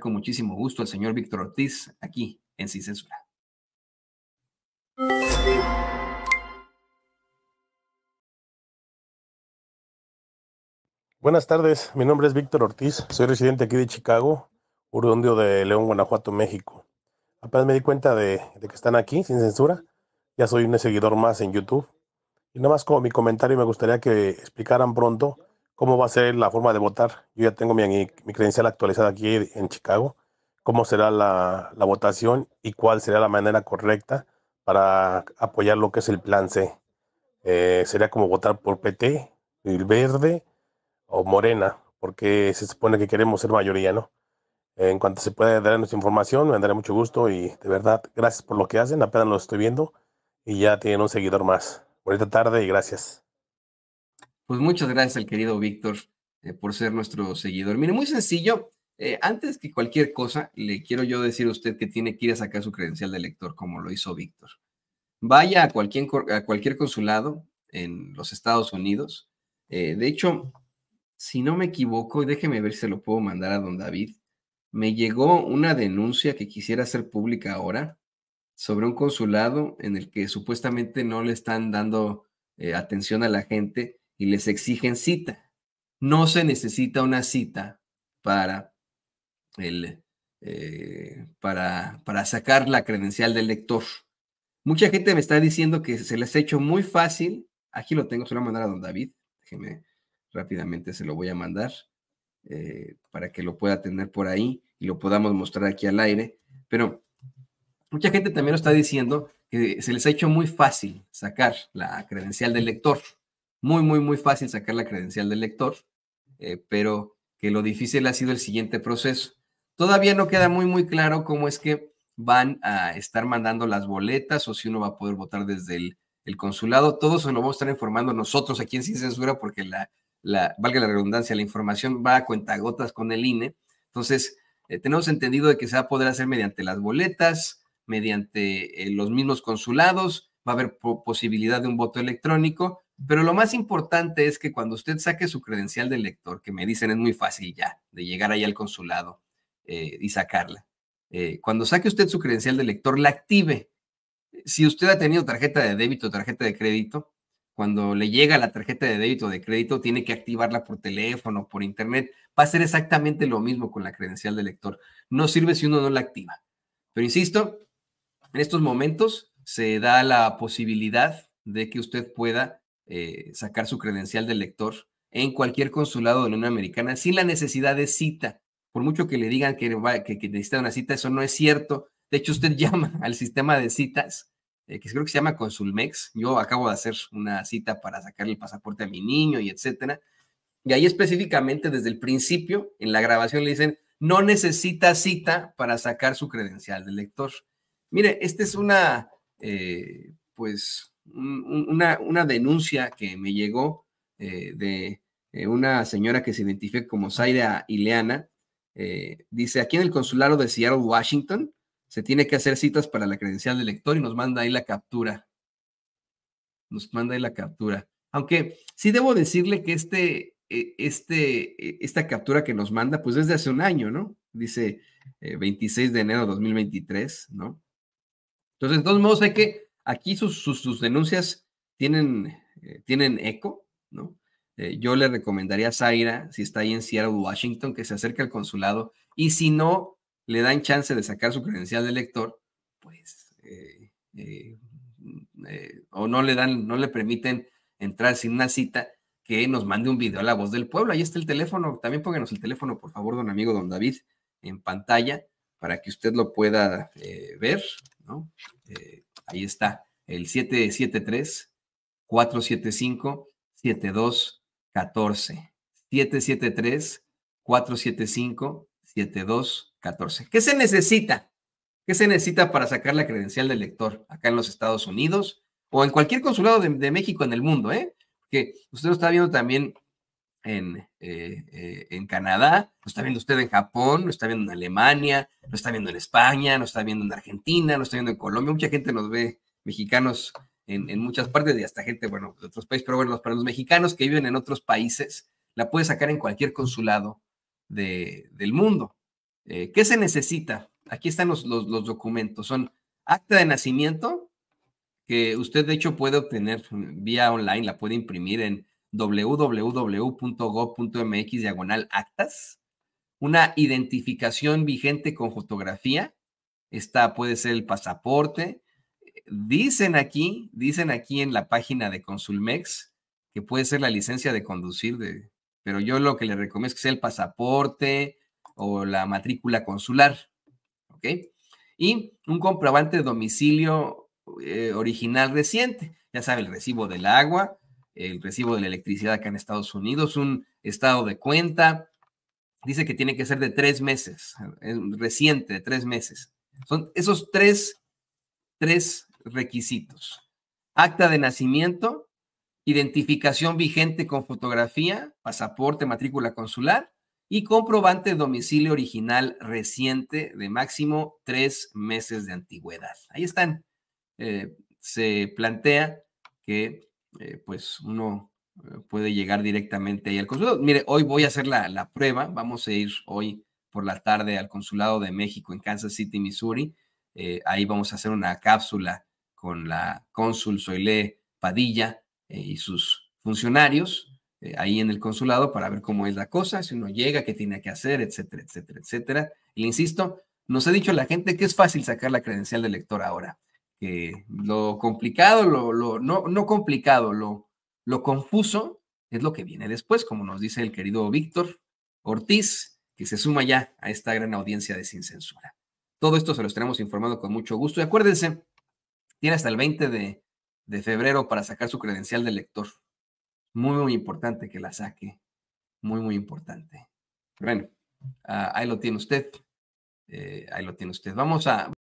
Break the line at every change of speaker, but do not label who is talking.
con muchísimo gusto al señor Víctor Ortiz aquí en Sin Censura.
Buenas tardes, mi nombre es Víctor Ortiz, soy residente aquí de Chicago, urundio de León, Guanajuato, México. Apenas me di cuenta de, de, que están aquí sin censura, ya soy un seguidor más en YouTube. Y nada más como mi comentario, me gustaría que explicaran pronto cómo va a ser la forma de votar. Yo ya tengo mi, credencial actualizada aquí en Chicago, cómo será la, votación y cuál será la manera correcta para apoyar lo que es el plan C. Eh, sería como votar por PT, el verde o Morena, porque se supone que queremos ser mayoría, ¿no? En cuanto se pueda dar nuestra información, me dará mucho gusto y de verdad, gracias por lo que hacen, apenas lo estoy viendo y ya tienen un seguidor más. Bonita tarde y gracias.
Pues muchas gracias al querido Víctor eh, por ser nuestro seguidor. Mire, muy sencillo. Eh, antes que cualquier cosa, le quiero yo decir a usted que tiene que ir a sacar su credencial de lector, como lo hizo Víctor. Vaya a cualquier, cualquier consulado en los Estados Unidos. Eh, de hecho, si no me equivoco, déjeme ver si se lo puedo mandar a don David. Me llegó una denuncia que quisiera hacer pública ahora sobre un consulado en el que supuestamente no le están dando atención a la gente y les exigen cita. No se necesita una cita para, el, eh, para, para sacar la credencial del lector. Mucha gente me está diciendo que se les ha hecho muy fácil. Aquí lo tengo, se lo voy a mandar a don David. Déjeme rápidamente, se lo voy a mandar eh, para que lo pueda tener por ahí y lo podamos mostrar aquí al aire. Pero mucha gente también lo está diciendo que se les ha hecho muy fácil sacar la credencial del lector muy, muy, muy fácil sacar la credencial del lector, eh, pero que lo difícil ha sido el siguiente proceso. Todavía no queda muy, muy claro cómo es que van a estar mandando las boletas o si uno va a poder votar desde el, consulado. Todo eso lo vamos a estar informando nosotros aquí en Sin Censura porque la, valga la redundancia, la información va a cuentagotas con el INE. Entonces, eh, tenemos entendido de que se va a poder hacer mediante las boletas, mediante eh, los mismos consulados, va a haber posibilidad de un voto electrónico, pero lo más importante es que cuando usted saque su credencial de lector, que me dicen es muy fácil ya, de llegar ahí al consulado eh, y sacarla, eh, cuando saque usted su credencial de lector, la active. Si usted ha tenido tarjeta de débito o tarjeta de crédito, cuando le llega la tarjeta de débito o de crédito, tiene que activarla por teléfono, por internet. Va a ser exactamente lo mismo con la credencial de lector. No sirve si uno no la activa. Pero insisto, en estos momentos se da la posibilidad de que usted pueda eh, sacar su credencial del lector en cualquier consulado de la Unión Americana sin la necesidad de cita. Por mucho que le digan que, necesita una cita, eso no es cierto. De hecho, usted llama al sistema de citas, eh, que creo que se llama Consulmex. Yo acabo de hacer una cita para sacarle el pasaporte a mi niño y etcétera. Y ahí específicamente desde el principio, en la grabación le dicen, no necesita cita para sacar su credencial del lector. Mire, esta es una, eh, pues, una, una, denuncia que me llegó eh, de eh, una señora que se identifica como Zaira Ileana. Eh, dice, aquí en el consulado de Seattle, Washington, se tiene que hacer citas para la credencial del lector y nos manda ahí la captura. Nos manda ahí la captura. Aunque sí debo decirle que este, e, este, e, esta captura que nos manda, pues es de hace un año, ¿no? Dice 26 de enero de 2023, ¿no? Entonces, de todos modos, hay que Aquí sus, denuncias tienen, eh, tienen eco, ¿no? Eh, yo le recomendaría a Zaira, si está ahí en Seattle, Washington, que se acerque al consulado y si no le dan chance de sacar su credencial de lector, pues, eh, mm, o no le dan, no le permiten entrar sin una cita, que nos mande un video a la voz del pueblo. Ahí está el teléfono. También pónganos el teléfono, por favor, don amigo don David, en pantalla, para que usted lo pueda ver, ¿no? Ahí está, el 773-475-7214. 773-475-7214. ¿Qué se necesita? ¿Qué se necesita para sacar la credencial del lector acá en los Estados Unidos o en cualquier consulado de, México en el mundo? ¿eh? Que usted lo está viendo también eh, eh, en, Canadá, lo está viendo usted en Japón, lo está viendo en Alemania, lo está viendo en España, lo está viendo en Argentina, lo está viendo en Colombia. Mucha gente nos ve, mexicanos en, muchas partes y hasta gente, bueno, de otros países, pero bueno, para los mexicanos que viven en otros países, la puede sacar en cualquier consulado del mundo. Eh, ¿Qué se necesita? Aquí están los, los, documentos. Son acta de nacimiento, que usted de hecho puede obtener vía online, la puede imprimir en www.gov.mx diagonal actas, una identificación vigente con fotografía, esta puede ser el pasaporte. Dicen aquí, dicen aquí en la página de Consulmex que puede ser la licencia de conducir, de, pero yo lo que le recomiendo es que sea el pasaporte o la matrícula consular, ¿ok? Y un comprobante de domicilio eh, original reciente, ya sabe, el recibo del agua, el recibo de la electricidad acá en Estados Unidos, un estado de cuenta. Dice que tiene que ser de tres meses, reciente, de tres meses. Son esos tres, tres requisitos. Acta de nacimiento, identificación vigente con fotografía, pasaporte, matrícula consular y comprobante de domicilio original reciente de máximo tres meses de antigüedad. Ahí están. Eh, se plantea que eh, pues uno eh, puede llegar directamente ahí al consulado. Mire, hoy voy a hacer la, prueba, vamos a ir hoy por la tarde al Consulado de México en Kansas City, Missouri. Eh, ahí vamos a hacer una cápsula con la cónsul Soile Padilla y sus funcionarios ahí en el consulado para ver cómo es la cosa, si uno llega, qué tiene que hacer, etcétera, etcétera, etcétera. le insisto, nos ha dicho la gente que es fácil sacar la credencial de lector ahora que eh, lo complicado, lo, no, complicado, lo, lo confuso es lo que viene después, como nos dice el querido Víctor Ortiz, que se suma ya a esta gran audiencia de Sin Censura. Todo esto se lo estaremos informando con mucho gusto. Y acuérdense, tiene hasta el 20 de, febrero para sacar su credencial de lector. Muy, muy importante que la saque. Muy, muy importante. Bueno, ah, ahí lo tiene usted. Eh, ahí lo tiene usted. Vamos a...